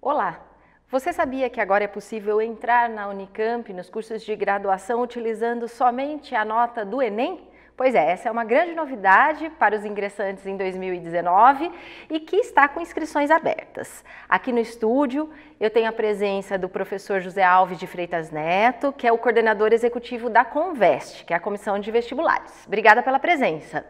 Olá! Você sabia que agora é possível entrar na Unicamp nos cursos de graduação utilizando somente a nota do Enem? Pois é, essa é uma grande novidade para os ingressantes em 2019 e que está com inscrições abertas. Aqui no estúdio eu tenho a presença do professor José Alves de Freitas Neto, que é o coordenador executivo da Convest, que é a Comissão de Vestibulares. Obrigada pela presença.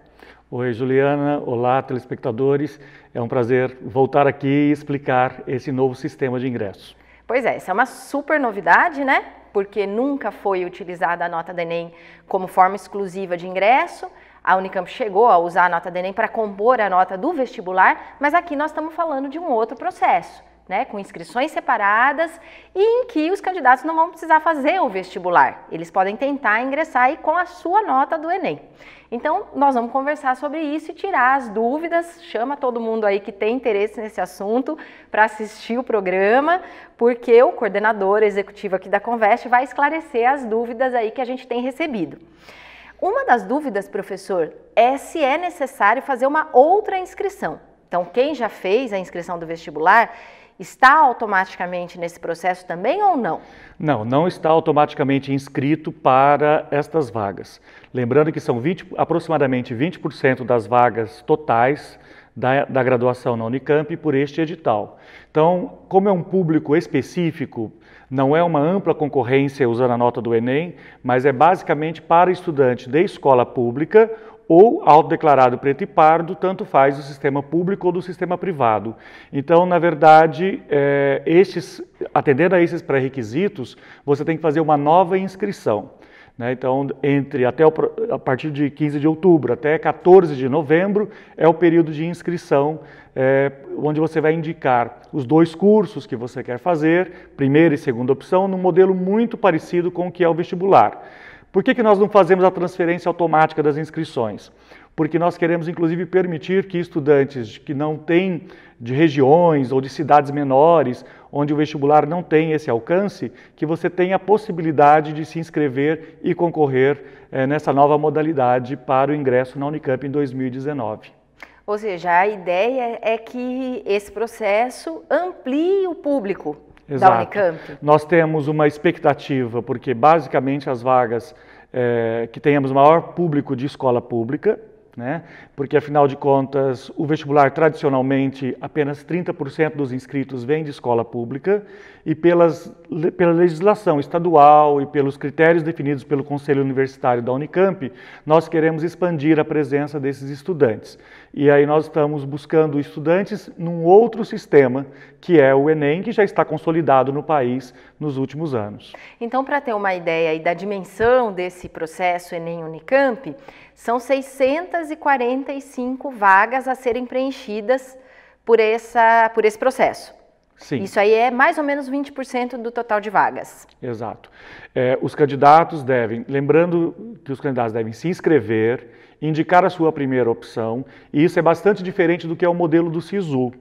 Oi, Juliana. Olá, telespectadores. É um prazer voltar aqui e explicar esse novo sistema de ingressos. Pois é, essa é uma super novidade, né? porque nunca foi utilizada a nota do Enem como forma exclusiva de ingresso. A Unicamp chegou a usar a nota do Enem para compor a nota do vestibular, mas aqui nós estamos falando de um outro processo né, com inscrições separadas e em que os candidatos não vão precisar fazer o vestibular. Eles podem tentar ingressar aí com a sua nota do Enem. Então, nós vamos conversar sobre isso e tirar as dúvidas. Chama todo mundo aí que tem interesse nesse assunto para assistir o programa, porque o coordenador executivo aqui da Conveste vai esclarecer as dúvidas aí que a gente tem recebido. Uma das dúvidas, professor, é se é necessário fazer uma outra inscrição. Então, quem já fez a inscrição do vestibular está automaticamente nesse processo também ou não? Não, não está automaticamente inscrito para estas vagas. Lembrando que são 20, aproximadamente 20% das vagas totais da, da, graduação na Unicamp por este edital. Então, como é um público específico, não é uma ampla concorrência usando a nota do Enem, mas é basicamente para estudante de escola pública ou autodeclarado preto e pardo, tanto faz do sistema público ou do sistema privado. Então, na verdade, é, estes, atendendo a esses pré-requisitos, você tem que fazer uma nova inscrição. Né? Então, entre até o, a partir de 15 de outubro até 14 de novembro é o período de inscrição, é, onde você vai indicar os dois cursos que você quer fazer, primeira e segunda opção, num modelo muito parecido com o que é o vestibular. Por que, que nós não fazemos a transferência automática das inscrições? Porque nós queremos, inclusive, permitir que estudantes que não têm de regiões ou de cidades menores, onde o vestibular não tem esse alcance, que você tenha a possibilidade de se inscrever e concorrer eh, nessa nova modalidade para o ingresso na Unicamp em 2019. Ou seja, a ideia é que esse processo amplie o público Exato. da Unicamp? Nós temos uma expectativa, porque basicamente as vagas é, que tenhamos maior público de escola pública, né? porque afinal de contas o vestibular tradicionalmente apenas 30% dos inscritos vem de escola pública e pelas, pela legislação estadual e pelos critérios definidos pelo Conselho Universitário da Unicamp, nós queremos expandir a presença desses estudantes. E aí nós estamos buscando estudantes num outro sistema que é o Enem, que já está consolidado no país nos últimos anos. Então, para ter uma ideia da dimensão desse processo Enem-Unicamp, são 645 vagas a serem preenchidas por, essa, por esse processo. Sim. Isso aí é mais ou menos 20% do total de vagas. Exato. É, os candidatos devem, lembrando que os candidatos devem se inscrever, indicar a sua primeira opção, e isso é bastante diferente do que é o modelo do SISU. Uhum.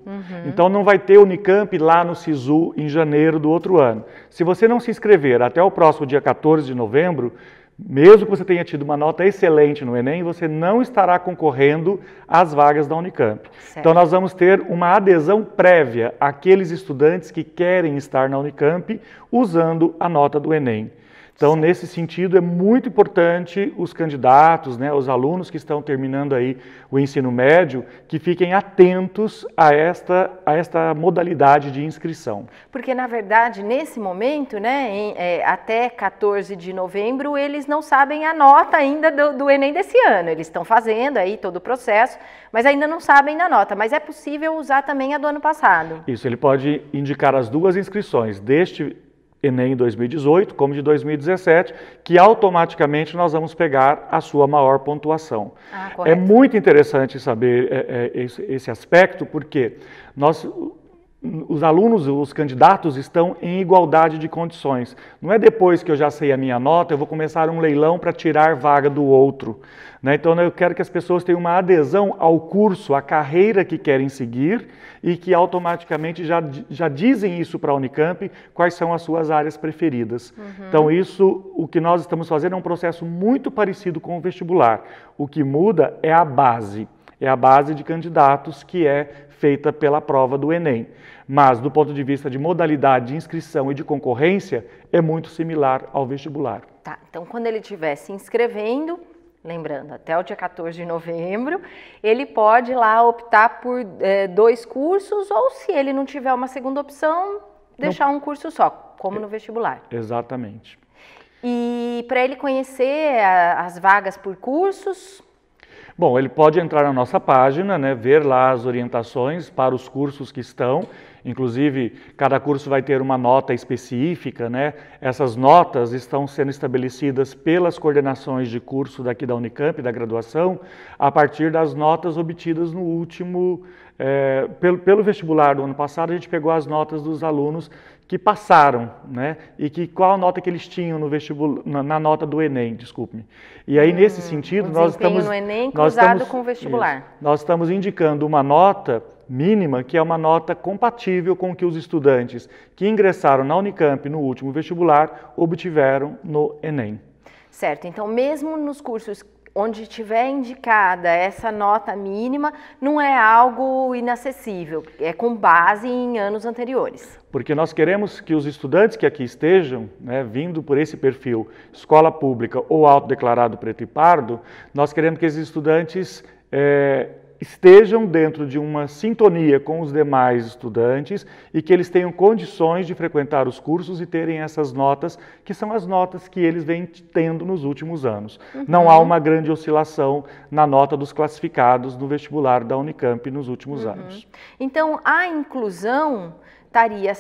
Então não vai ter Unicamp lá no SISU em janeiro do outro ano. Se você não se inscrever até o próximo dia 14 de novembro, mesmo que você tenha tido uma nota excelente no Enem, você não estará concorrendo às vagas da Unicamp. Certo. Então, nós vamos ter uma adesão prévia àqueles estudantes que querem estar na Unicamp usando a nota do Enem. Então, nesse sentido, é muito importante os candidatos, né, os alunos que estão terminando aí o ensino médio, que fiquem atentos a esta, a esta modalidade de inscrição. Porque, na verdade, nesse momento, né, em, é, até 14 de novembro, eles não sabem a nota ainda do, do Enem desse ano. Eles estão fazendo aí todo o processo, mas ainda não sabem da nota. Mas é possível usar também a do ano passado. Isso, ele pode indicar as duas inscrições, deste Enem 2018 como de 2017, que automaticamente nós vamos pegar a sua maior pontuação. Ah, é muito interessante saber é, é, esse, esse aspecto, porque nós os alunos, os candidatos estão em igualdade de condições. Não é depois que eu já sei a minha nota, eu vou começar um leilão para tirar vaga do outro. Né? Então eu quero que as pessoas tenham uma adesão ao curso, à carreira que querem seguir e que automaticamente já, já dizem isso para a Unicamp, quais são as suas áreas preferidas. Uhum. Então isso, o que nós estamos fazendo é um processo muito parecido com o vestibular. O que muda é a base. É a base de candidatos que é feita pela prova do Enem. Mas, do ponto de vista de modalidade de inscrição e de concorrência, é muito similar ao vestibular. Tá, então quando ele estiver se inscrevendo, lembrando, até o dia 14 de novembro, ele pode lá optar por é, dois cursos ou, se ele não tiver uma segunda opção, deixar não. um curso só, como é, no vestibular. Exatamente. E para ele conhecer a, as vagas por cursos, Bom, ele pode entrar na nossa página, né, ver lá as orientações para os cursos que estão Inclusive, cada curso vai ter uma nota específica, né? Essas notas estão sendo estabelecidas pelas coordenações de curso daqui da Unicamp, da graduação, a partir das notas obtidas no último. É, pelo, pelo vestibular do ano passado, a gente pegou as notas dos alunos que passaram, né? E que qual a nota que eles tinham no vestibular, na, na nota do Enem, desculpe-me. E aí hum, nesse sentido nós estamos no Enem cruzado estamos, com o vestibular. Isso, nós estamos indicando uma nota mínima, que é uma nota compatível com o que os estudantes que ingressaram na Unicamp no último vestibular obtiveram no Enem. Certo, então mesmo nos cursos onde tiver indicada essa nota mínima, não é algo inacessível, é com base em anos anteriores. Porque nós queremos que os estudantes que aqui estejam, né, vindo por esse perfil escola pública ou autodeclarado preto e pardo, nós queremos que esses estudantes é, estejam dentro de uma sintonia com os demais estudantes e que eles tenham condições de frequentar os cursos e terem essas notas, que são as notas que eles vêm tendo nos últimos anos. Uhum. Não há uhum. uma grande oscilação na nota dos classificados no vestibular da Unicamp nos últimos uhum. anos. Então, a inclusão estaria uh,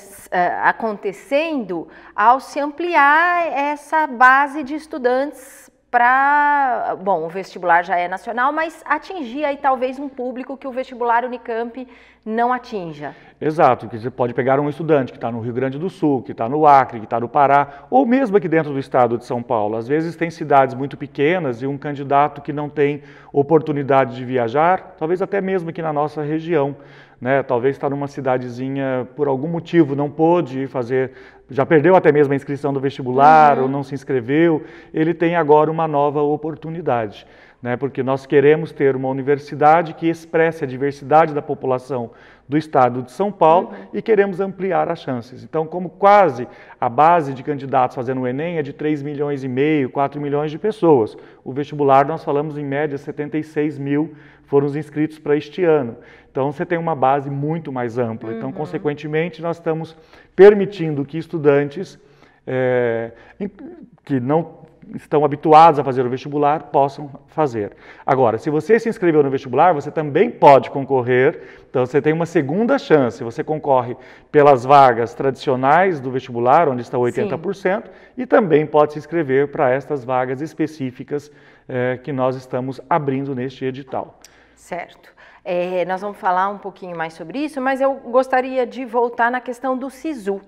acontecendo ao se ampliar essa base de estudantes para, bom, o vestibular já é nacional, mas atingir aí talvez um público que o vestibular Unicamp não atinja. Exato, que você pode pegar um estudante que está no Rio Grande do Sul, que está no Acre, que está no Pará, ou mesmo aqui dentro do estado de São Paulo. Às vezes tem cidades muito pequenas e um candidato que não tem oportunidade de viajar, talvez até mesmo aqui na nossa região né, talvez está numa cidadezinha, por algum motivo não pôde fazer, já perdeu até mesmo a inscrição do vestibular uhum. ou não se inscreveu, ele tem agora uma nova oportunidade. Né, porque nós queremos ter uma universidade que expresse a diversidade da população do estado de São Paulo uhum. e queremos ampliar as chances. Então, como quase a base de candidatos fazendo o Enem é de 3 milhões e meio, 4 milhões de pessoas, o vestibular nós falamos em média 76 mil foram os inscritos para este ano. Então você tem uma base muito mais ampla. Então, uhum. Então, consequentemente, nós estamos permitindo que estudantes é, que não estão habituados a fazer o vestibular possam fazer. Agora, se você se inscreveu no vestibular, você também pode concorrer, então você tem uma segunda chance. Você concorre pelas vagas tradicionais do vestibular, onde está 80%, Sim. e também pode se inscrever para estas vagas específicas é, que nós estamos abrindo neste edital. Certo. É, nós vamos falar um pouquinho mais sobre isso, mas eu gostaria de voltar na questão do SISU.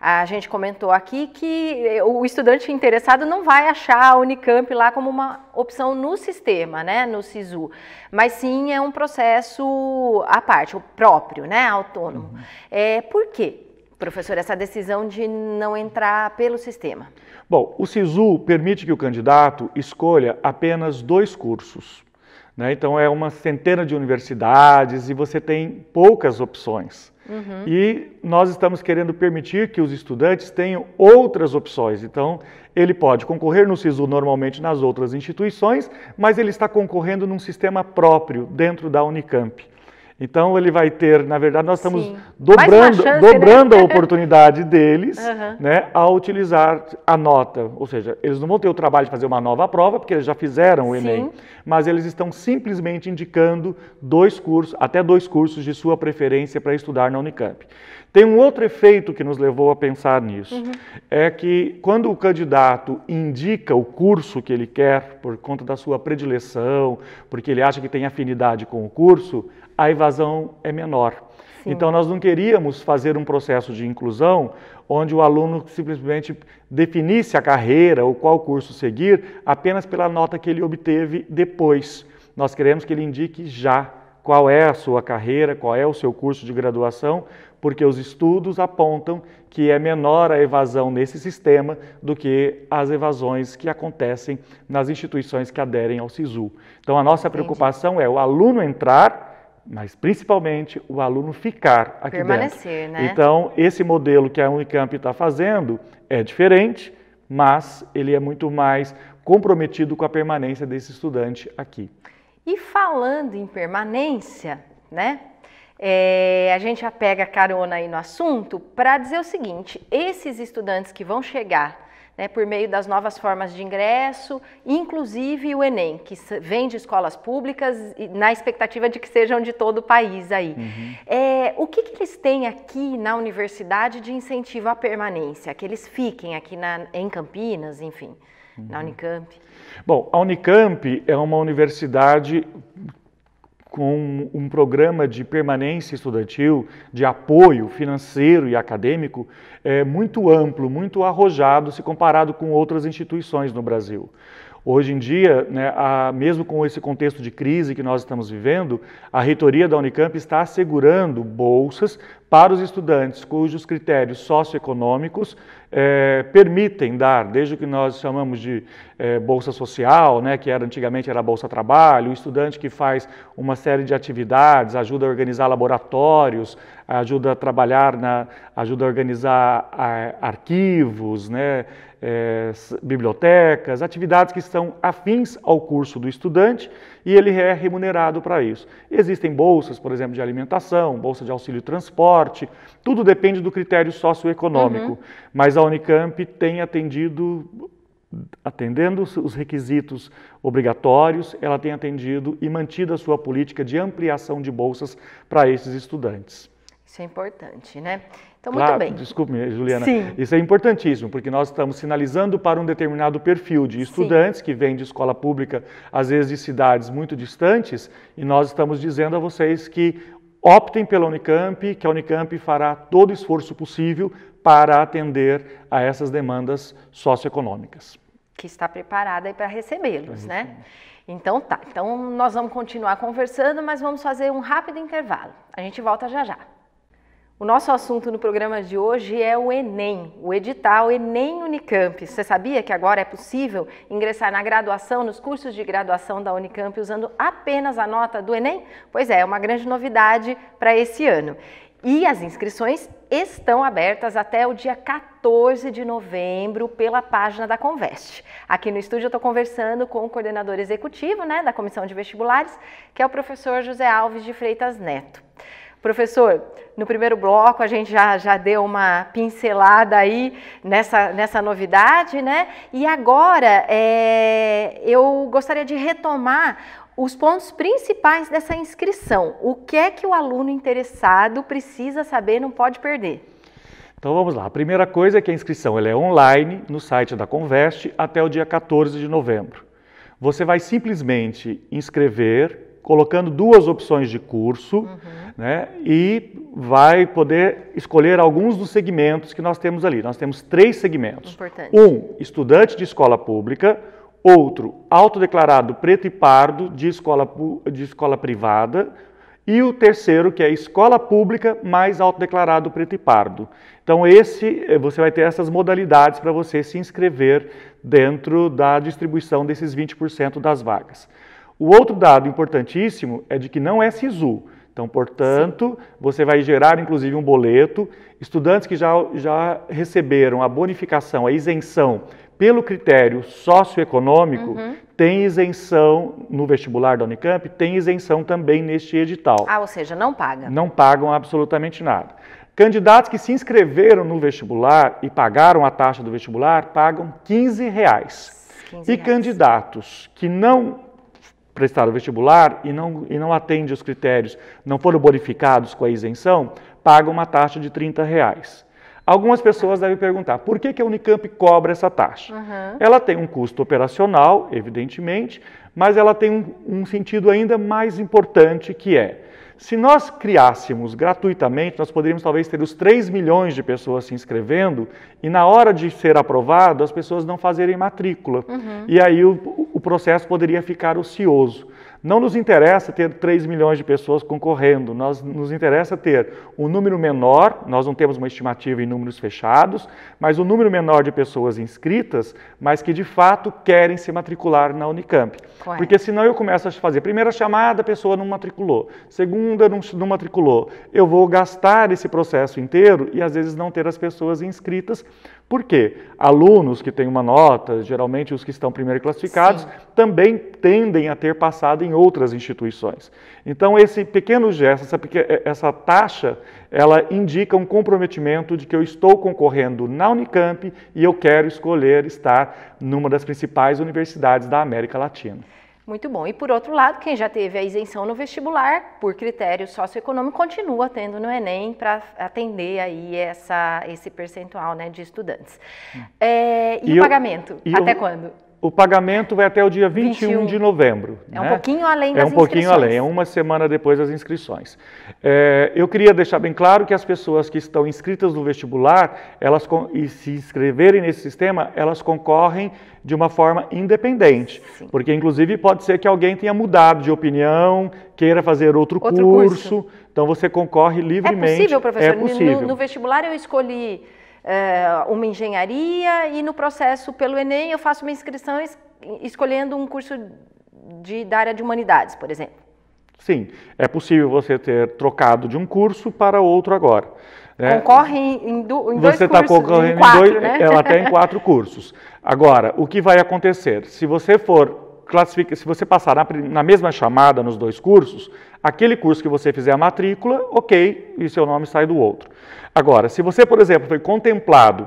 A gente comentou aqui que eh, o estudante interessado não vai achar a Unicamp lá como uma opção no sistema, né, no SISU, mas sim é um processo à parte, o próprio, né, autônomo. Uhum. É, por quê, professor, essa decisão de não entrar pelo sistema? Bom, o SISU permite que o candidato escolha apenas dois cursos né? Então, é uma centena de universidades e você tem poucas opções. Uhum. E nós estamos querendo permitir que os estudantes tenham outras opções. Então, ele pode concorrer no SISU normalmente nas outras instituições, mas ele está concorrendo num sistema próprio dentro da Unicamp. Então ele vai ter, na verdade, nós estamos Sim. dobrando, chance, né? dobrando né? a oportunidade deles uhum. né, a utilizar a nota. Ou seja, eles não vão ter o trabalho de fazer uma nova prova, porque eles já fizeram o Sim. Enem, mas eles estão simplesmente indicando dois cursos, até dois cursos de sua preferência para estudar na Unicamp. Tem um outro efeito que nos levou a pensar nisso, uhum. é que quando o candidato indica o curso que ele quer por conta da sua predileção, porque ele acha que tem afinidade com o curso, a evasão é menor. Sim. Então, nós não queríamos fazer um processo de inclusão onde o aluno simplesmente definisse a carreira ou qual curso seguir apenas pela nota que ele obteve depois. Nós queremos que ele indique já qual é a sua carreira, qual é o seu curso de graduação, porque os estudos apontam que é menor a evasão nesse sistema do que as evasões que acontecem nas instituições que aderem ao SISU. Então, a nossa Entendi. preocupação é o aluno entrar mas principalmente o aluno ficar aqui Permanecer, dentro. Né? Então, esse modelo que a Unicamp está fazendo é diferente, mas ele é muito mais comprometido com a permanência desse estudante aqui. E falando em permanência, né? É, a gente já pega carona aí no assunto para dizer o seguinte: esses estudantes que vão chegar né, por meio das novas formas de ingresso, inclusive o Enem, que vem de escolas públicas na expectativa de que sejam de todo o país aí. Uhum. É, o que, que, eles têm aqui na universidade de incentivo à permanência, que eles fiquem aqui na, em Campinas, enfim, uhum. na Unicamp? Bom, a Unicamp é uma universidade com um programa de permanência estudantil, de apoio financeiro e acadêmico, é muito amplo, muito arrojado se comparado com outras instituições no Brasil. Hoje em dia, né, a, mesmo com esse contexto de crise que nós estamos vivendo, a reitoria da Unicamp está assegurando bolsas para os estudantes cujos critérios socioeconômicos eh, permitem dar, desde o que nós chamamos de eh, bolsa social, né, que era antigamente era bolsa trabalho, o estudante que faz uma série de atividades, ajuda a organizar laboratórios, ajuda a trabalhar, na, ajuda a organizar a, arquivos, né, eh, bibliotecas, atividades que estão afins ao curso do estudante e ele é remunerado para isso. Existem bolsas, por exemplo, de alimentação, bolsa de auxílio transporte, tudo depende do critério socioeconômico, uhum. mas a Unicamp tem atendido atendendo os requisitos obrigatórios, ela tem atendido e mantido a sua política de ampliação de bolsas para esses estudantes. Isso é importante, né? Então, muito claro, bem. Desculpe, Juliana. Sim. Isso é importantíssimo, porque nós estamos sinalizando para um determinado perfil de estudantes Sim. que vêm de escola pública, às vezes de cidades muito distantes, e nós estamos dizendo a vocês que optem pela Unicamp, que a Unicamp fará todo o esforço possível para atender a essas demandas socioeconômicas. Que está preparada para recebê-los, né? Então tá, então nós vamos continuar conversando, mas vamos fazer um rápido intervalo. A gente volta já já. O nosso assunto no programa de hoje é o Enem, o edital Enem Unicamp. Você sabia que agora é possível ingressar na graduação, nos cursos de graduação da Unicamp usando apenas a nota do Enem? Pois é, é uma grande novidade para esse ano. E as inscrições estão abertas até o dia 14 de novembro pela página da Conveste. Aqui no estúdio eu estou conversando com o coordenador executivo né, da Comissão de Vestibulares, que é o professor José Alves de Freitas Neto. Professor, no primeiro bloco a gente já, já deu uma pincelada aí nessa, nessa novidade, né? E agora é, eu gostaria de retomar os pontos principais dessa inscrição. O que é que o aluno interessado precisa saber, não pode perder? Então vamos lá. A primeira coisa é que a inscrição ela é online no site da Conveste até o dia 14 de novembro. Você vai simplesmente inscrever colocando duas opções de curso uhum. né, e vai poder escolher alguns dos segmentos que nós temos ali. Nós temos três segmentos. Importante. Um, estudante de escola pública. Outro, autodeclarado preto e pardo de escola, de escola privada. E o terceiro, que é escola pública mais autodeclarado preto e pardo. Então, esse, eh, você vai ter essas modalidades para você se inscrever dentro da distribuição desses 20% das vagas. O outro dado importantíssimo é de que não é SISU. Então, portanto, Sim. você vai gerar inclusive um boleto. Estudantes que já, já receberam a bonificação, a isenção pelo critério socioeconômico, uhum. tem isenção no vestibular da Unicamp, tem isenção também neste edital. Ah, ou seja, não paga. Não pagam absolutamente nada. Candidatos que se inscreveram no vestibular e pagaram a taxa do vestibular pagam 15 reais. 15 reais. e candidatos que não prestaram vestibular e não, e não atende os critérios, não foram bonificados com a isenção, paga uma taxa de 30 reais. Algumas pessoas devem perguntar, por que, que a Unicamp cobra essa taxa? Uhum. Ela tem um custo operacional, evidentemente, mas ela tem um, um sentido ainda mais importante que é, se nós criássemos gratuitamente, nós poderíamos talvez ter os 3 milhões de pessoas se inscrevendo e na hora de ser aprovado, as pessoas não fazerem matrícula. Uhum. E aí o, o processo poderia ficar ocioso. Não nos interessa ter 3 milhões de pessoas concorrendo, nós, nos interessa ter um número menor, nós não temos uma estimativa em números fechados, mas um número menor de pessoas inscritas, mas que de fato querem se matricular na Unicamp. Correto. Porque senão eu começo a fazer primeira chamada, a pessoa não matriculou, segunda não, não matriculou. Eu vou gastar esse processo inteiro e às vezes não ter as pessoas inscritas por quê? Alunos que têm uma nota, geralmente os que estão primeiro classificados, Sim. também tendem a ter passado em outras instituições. Então, esse pequeno gesto, essa, eh, essa taxa, ela indica um comprometimento de que eu estou concorrendo na Unicamp e eu quero escolher estar numa das principais universidades da América Latina. Muito bom. E por outro lado, quem já teve a isenção no vestibular, por critério socioeconômico, continua tendo no Enem para atender aí essa, esse percentual né, de estudantes. Hum. É, e, e, o eu, pagamento? E até eu... quando? O pagamento vai até o dia 21, 21. de novembro. É né? É um pouquinho além das inscrições. É um pouquinho além, é uma semana depois das inscrições. É, eu queria deixar bem claro que as pessoas que estão inscritas no vestibular, elas e se inscreverem nesse sistema, elas concorrem de uma forma independente. Sim. Porque, inclusive, pode ser que alguém tenha mudado de opinião, queira fazer outro, outro curso. curso. Então, você concorre é livremente. É possível, professor? É possível. no, no vestibular eu escolhi uh, uma engenharia e no processo pelo Enem eu faço uma inscrição es escolhendo um curso de, da área de humanidades, por exemplo. Sim, é possível você ter trocado de um curso para outro agora. Né? Concorre em, do, em dois você tá cursos. Você está concorrendo em, quatro, em dois, né? ela até tá em quatro cursos. Agora, o que vai acontecer? Se você for classificar, se você passar na, na mesma chamada nos dois cursos, Aquele curso que você fizer a matrícula, ok, e seu nome sai do outro. Agora, se você, por exemplo, foi contemplado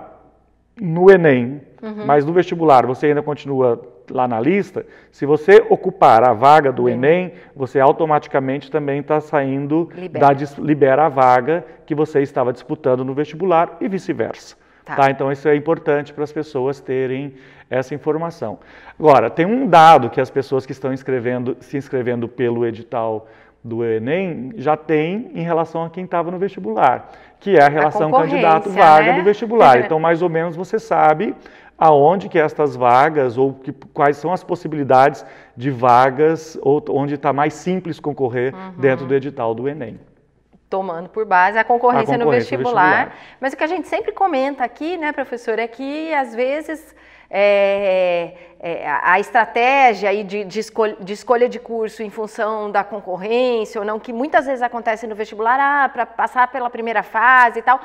no Enem, uhum. mas no vestibular você ainda continua lá na lista, se você ocupar a vaga do Bem. Enem, você automaticamente também está saindo, libera. Da, libera a vaga que você estava disputando no vestibular e vice-versa. Tá. tá. então isso é importante para as pessoas terem essa informação. Agora, tem um dado que as pessoas que estão se inscrevendo pelo edital do Enem já tem em relação a quem estava no vestibular, que é a relação candidato-vaga né? do vestibular. Então, mais ou menos, você sabe aonde que estas vagas ou que, quais são as possibilidades de vagas ou, onde está mais simples concorrer uhum. dentro do edital do Enem tomando por base a concorrência, a concorrência no vestibular. vestibular. Mas o que a gente sempre comenta aqui, né, professor, é que às vezes é, é, a estratégia aí de, de, escolha, de, escolha de curso em função da concorrência ou não, que muitas vezes acontece no vestibular, ah, para passar pela primeira fase e tal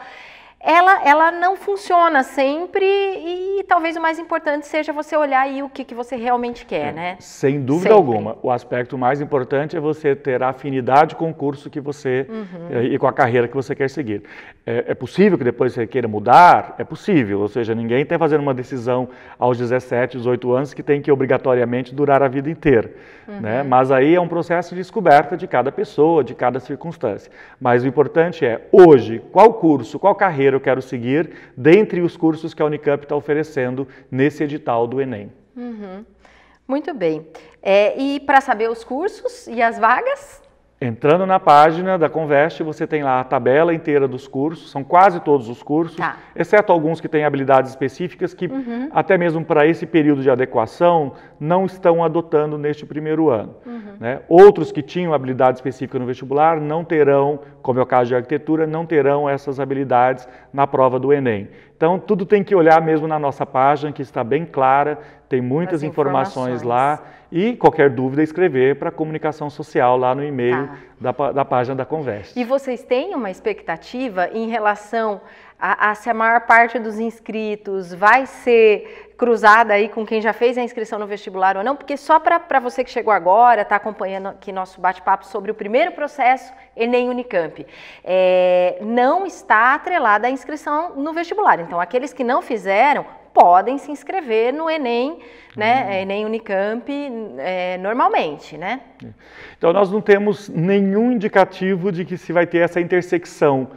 ela, ela não funciona sempre e talvez o mais importante seja você olhar aí o que, que você realmente quer, é, né? Sem dúvida sempre. alguma. O aspecto mais importante é você ter a afinidade com o curso que você uhum. Eh, e com a carreira que você quer seguir. É, é, possível que depois você queira mudar? É possível, ou seja, ninguém está fazendo uma decisão aos 17, 18 anos que tem que obrigatoriamente durar a vida inteira, uhum. né? Mas aí é um processo de descoberta de cada pessoa, de cada circunstância. Mas o importante é, hoje, qual curso, qual carreira carreira eu quero seguir dentre os cursos que a Unicamp está oferecendo nesse edital do Enem. Uhum. Muito bem. É, e para saber os cursos e as vagas? Entrando na página da Conveste, você tem lá a tabela inteira dos cursos, são quase todos os cursos, tá. exceto alguns que têm habilidades específicas que, uhum. até mesmo para esse período de adequação, não estão adotando neste primeiro ano. Uhum. Né? Outros que tinham habilidade específica no vestibular não terão, como é o caso de arquitetura, não terão essas habilidades na prova do Enem. Então, tudo tem que olhar mesmo na nossa página, que está bem clara, tem muitas informações, informações, lá. E qualquer dúvida, escrever para a comunicação social lá no e-mail tá. da, da página da Conversa. E vocês têm uma expectativa em relação a, a, se a maior parte dos inscritos vai ser cruzada aí com quem já fez a inscrição no vestibular ou não, porque só para você que chegou agora, está acompanhando aqui nosso bate-papo sobre o primeiro processo Enem Unicamp, é, não está atrelada a inscrição no vestibular. Então, aqueles que não fizeram podem se inscrever no Enem, né, uhum. Enem Unicamp é, normalmente, né? É. Então nós não temos nenhum indicativo de que se vai ter essa intersecção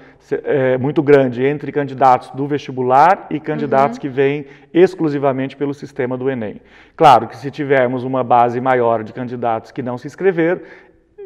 é, muito grande entre candidatos do vestibular e candidatos uhum. que vêm exclusivamente pelo sistema do Enem. Claro que se tivermos uma base maior de candidatos que não se inscreveram,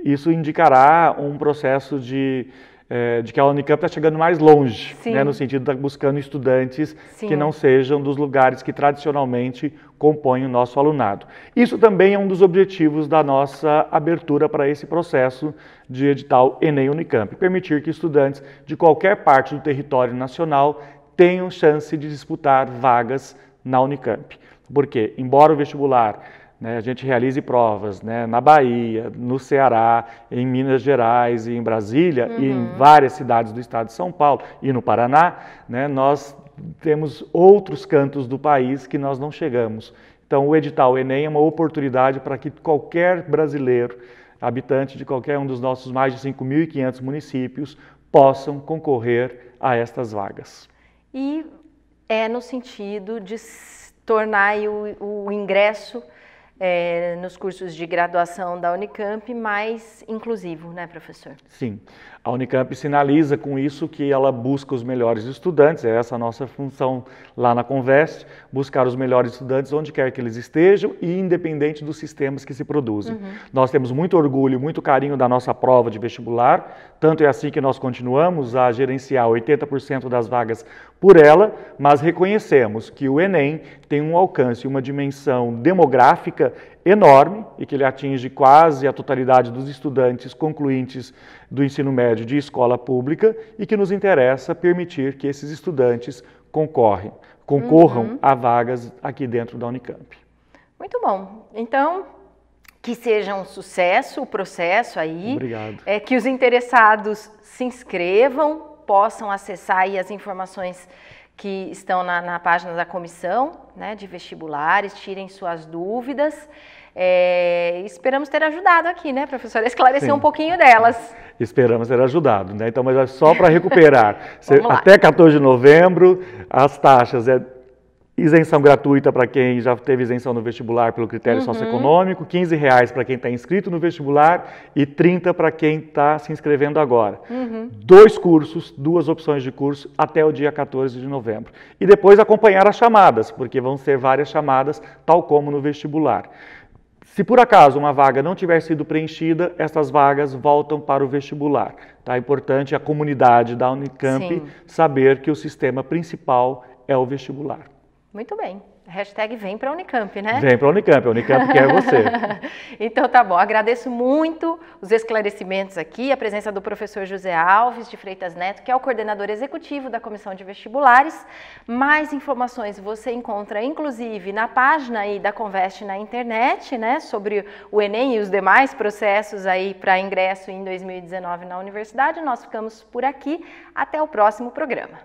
isso indicará um processo de é, de que a Unicamp está chegando mais longe, né, no sentido de estar buscando estudantes Sim. que não sejam dos lugares que tradicionalmente compõem o nosso alunado. Isso também é um dos objetivos da nossa abertura para esse processo de edital Enem Unicamp, permitir que estudantes de qualquer parte do território nacional tenham chance de disputar vagas na Unicamp. Porque, embora o vestibular né, a gente realize provas né, na Bahia, no Ceará, em Minas Gerais e em Brasília uhum. e em várias cidades do estado de São Paulo e no Paraná, né, nós temos outros cantos do país que nós não chegamos. Então, o edital Enem é uma oportunidade para que qualquer brasileiro, habitante de qualquer um dos nossos mais de 5.500 municípios, possam concorrer a estas vagas. E é no sentido de tornar o, o ingresso é, nos cursos de graduação da Unicamp mais inclusivo, né, professor? Sim. A Unicamp sinaliza com isso que ela busca os melhores estudantes, é essa a nossa função lá na Convest, buscar os melhores estudantes onde quer que eles estejam e independente dos sistemas que se produzem. Uhum. Nós temos muito orgulho, muito carinho da nossa prova de vestibular, tanto é assim que nós continuamos a gerenciar 80% das vagas por ela, mas reconhecemos que o Enem tem um alcance, uma dimensão demográfica enorme e que ele atinge quase a totalidade dos estudantes concluintes do ensino médio de escola pública e que nos interessa permitir que esses estudantes concorrem, concorram uhum. a vagas aqui dentro da Unicamp. Muito bom. Então, que seja um sucesso o processo aí. Obrigado. É, que os interessados se inscrevam, possam acessar as informações que estão na, na página da comissão né, de vestibulares, tirem suas dúvidas. É, esperamos ter ajudado aqui, né, professora? Esclarecer Sim. um pouquinho delas. Esperamos ter ajudado, né? Então, mas é só para recuperar. até 14 de novembro, as taxas é Isenção gratuita para quem já teve isenção no vestibular pelo critério uhum. socioeconômico, 15 reais para quem está inscrito no vestibular e 30 para quem está se inscrevendo agora. Uhum. Dois cursos, duas opções de curso até o dia 14 de novembro. E depois acompanhar as chamadas, porque vão ser várias chamadas, tal como no vestibular. Se por acaso uma vaga não tiver sido preenchida, essas vagas voltam para o vestibular. Tá? É importante a comunidade da Unicamp Sim. saber que o sistema principal é o vestibular. Muito bem. Hashtag vem para a Unicamp, né? Vem para a Unicamp, a Unicamp quer você. então tá bom, agradeço muito os esclarecimentos aqui, a presença do professor José Alves de Freitas Neto, que é o coordenador executivo da Comissão de Vestibulares. Mais informações você encontra, inclusive, na página aí da Conveste na internet, né, sobre o Enem e os demais processos aí para ingresso em 2019 na universidade. Nós ficamos por aqui, até o próximo programa.